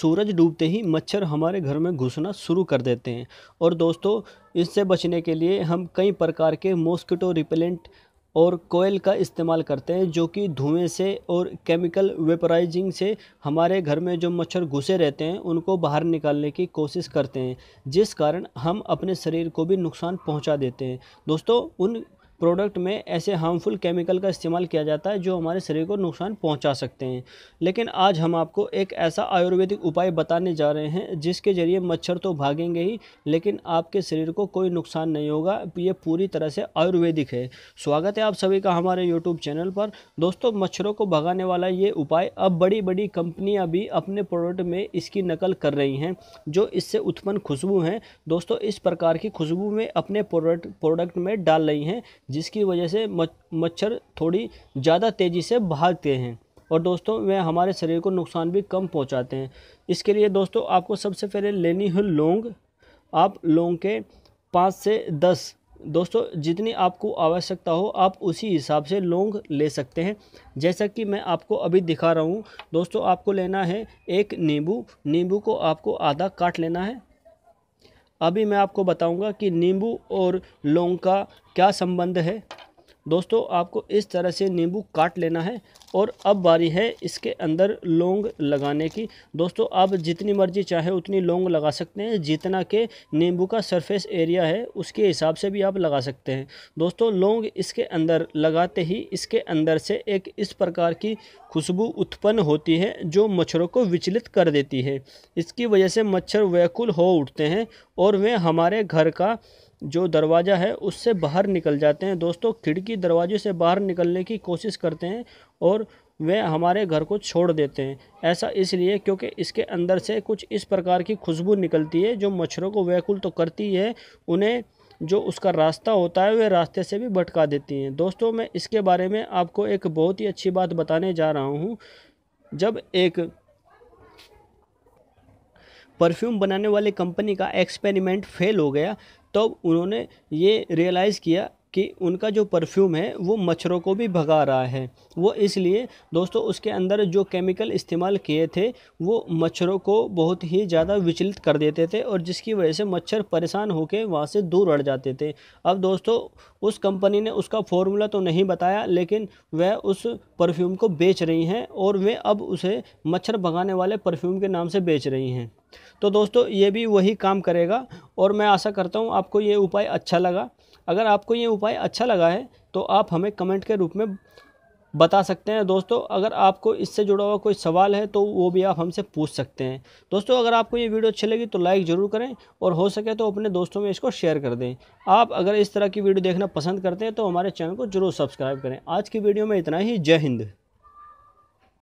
सूरज डूबते ही मच्छर हमारे घर में घुसना शुरू कर देते हैं और दोस्तों इससे बचने के लिए हम कई प्रकार के मॉस्किटो रिपेलेंट और कोयल का इस्तेमाल करते हैं जो कि धुएं से और केमिकल वेपराइजिंग से हमारे घर में जो मच्छर घुसे रहते हैं उनको बाहर निकालने की कोशिश करते हैं जिस कारण हम अपने शरीर को भी नुकसान पहुंचा देते हैं दोस्तों उन प्रोडक्ट में ऐसे हार्मफुल केमिकल का इस्तेमाल किया जाता है जो हमारे शरीर को नुकसान पहुंचा सकते हैं लेकिन आज हम आपको एक ऐसा आयुर्वेदिक उपाय बताने जा रहे हैं जिसके ज़रिए मच्छर तो भागेंगे ही लेकिन आपके शरीर को कोई नुकसान नहीं होगा ये पूरी तरह से आयुर्वेदिक है स्वागत है आप सभी का हमारे यूट्यूब चैनल पर दोस्तों मच्छरों को भगाने वाला ये उपाय अब बड़ी बड़ी कंपनियाँ भी अपने प्रोडक्ट में इसकी नकल कर रही हैं जो इससे उत्पन्न खुशबू हैं दोस्तों इस प्रकार की खुशबू में अपने प्रोडक्ट प्रोडक्ट में डाल रही हैं जिसकी वजह से मच्छर थोड़ी ज़्यादा तेज़ी से भागते हैं और दोस्तों वह हमारे शरीर को नुकसान भी कम पहुंचाते हैं इसके लिए दोस्तों आपको सबसे पहले लेनी है लौंग आप लौंग के पाँच से दस दोस्तों जितनी आपको आवश्यकता हो आप उसी हिसाब से लौंग ले सकते हैं जैसा कि मैं आपको अभी दिखा रहा हूँ दोस्तों आपको लेना है एक नींबू नींबू को आपको आधा काट लेना है अभी मैं आपको बताऊंगा कि नींबू और लौंग का क्या संबंध है दोस्तों आपको इस तरह से नींबू काट लेना है और अब बारी है इसके अंदर लोंग लगाने की दोस्तों आप जितनी मर्जी चाहे उतनी लौंग लगा सकते हैं जितना के नींबू का सरफेस एरिया है उसके हिसाब से भी आप लगा सकते हैं दोस्तों लौंग इसके अंदर लगाते ही इसके अंदर से एक इस प्रकार की खुशबू उत्पन्न होती है जो मच्छरों को विचलित कर देती है इसकी वजह से मच्छर व्याकुल हो उठते हैं और वे हमारे घर का जो दरवाज़ा है उससे बाहर निकल जाते हैं दोस्तों खिड़की दरवाजे से बाहर निकलने की कोशिश करते हैं और वे हमारे घर को छोड़ देते हैं ऐसा इसलिए क्योंकि इसके अंदर से कुछ इस प्रकार की खुशबू निकलती है जो मच्छरों को व्याकुल तो करती है उन्हें जो उसका रास्ता होता है वह रास्ते से भी भटका देती हैं दोस्तों मैं इसके बारे में आपको एक बहुत ही अच्छी बात बताने जा रहा हूँ जब एक परफ्यूम बनाने वाली कंपनी का एक्सपेरिमेंट फेल हो गया तो उन्होंने ये रियलाइज़ किया कि उनका जो परफ्यूम है वो मच्छरों को भी भगा रहा है वो इसलिए दोस्तों उसके अंदर जो केमिकल इस्तेमाल किए थे वो मच्छरों को बहुत ही ज़्यादा विचलित कर देते थे और जिसकी वजह से मच्छर परेशान होकर वहाँ से दूर अड़ जाते थे अब दोस्तों उस कंपनी ने उसका फॉर्मूला तो नहीं बताया लेकिन वह उस परफ्यूम को बेच रही हैं और वे अब उसे मच्छर भगाने वाले परफ्यूम के नाम से बेच रही हैं तो दोस्तों ये भी वही काम करेगा और मैं आशा करता हूँ आपको ये उपाय अच्छा लगा अगर आपको ये उपाय अच्छा लगा है तो आप हमें कमेंट के रूप में बता सकते हैं दोस्तों अगर आपको इससे जुड़ा हुआ कोई सवाल है तो वो भी आप हमसे पूछ सकते हैं दोस्तों अगर आपको ये वीडियो अच्छी लगी तो लाइक ज़रूर करें और हो सके तो अपने दोस्तों में इसको शेयर कर दें आप अगर इस तरह की वीडियो देखना पसंद करते हैं तो हमारे चैनल को ज़रूर सब्सक्राइब करें आज की वीडियो में इतना ही जय हिंद